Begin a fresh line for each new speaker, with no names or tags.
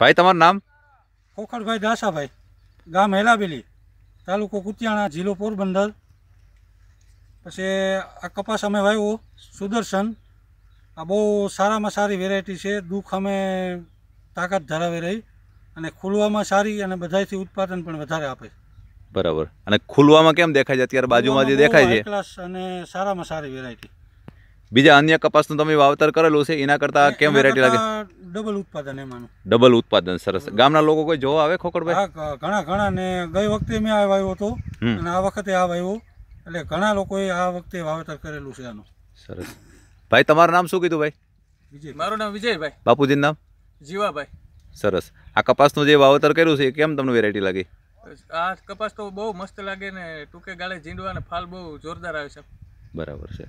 ભાઈ તમારું નામ ખોખડભાઈ દાસાભાઈ ગામ હેલાબેલી તાલુકો કુતિયાણા જિલ્લો પોરબંદર પછી આ કપાસ અમે વાવ્યો સુદર્શન આ બહુ સારામાં સારી વેરાયટી છે દુઃખ અમે તાકાત ધરાવી રહી અને ખુલવામાં સારી અને બધાથી ઉત્પાદન પણ વધારે આપે
બરાબર અને ખુલવામાં કેમ દેખાય છે અત્યારે બાજુમાં જે દેખાય છે
ક્લાસ અને સારામાં સારી વેરાયટી
બીજા અન્ય કપાસનું તમે વાવતર કરેલું છે એના કરતાં કેમ વેરાયટી
લાગે ડબલ ઉત્પાદન એમાંનું
ડબલ ઉત્પાદન સરસ ગામના લોકો કોઈ જોવા આવે ખોકડભાઈ
ઘણા ઘણા ને ગઈ વખતે મેં આવ્યો હતો અને આ વખતે આવ્યો એટલે ઘણા લોકોએ આ વખતે વાવેતર કરેલું છે આનું
સરસ ભાઈ તમારું નામ શું કીધું ભાઈ
વિજય મારું નામ વિજયભાઈ બાપુજી નામ જીવાભાઈ
સરસ આ કપાસનું જે વાવેતર કર્યું છે એ કેમ તમને વેરાયટી લાગી
આ કપાસ તો બહુ મસ્ત લાગે ને ટૂંકે ગાળે જીંડવા ને ફાલ બહુ જોરદાર આવે છે
બરાબર છે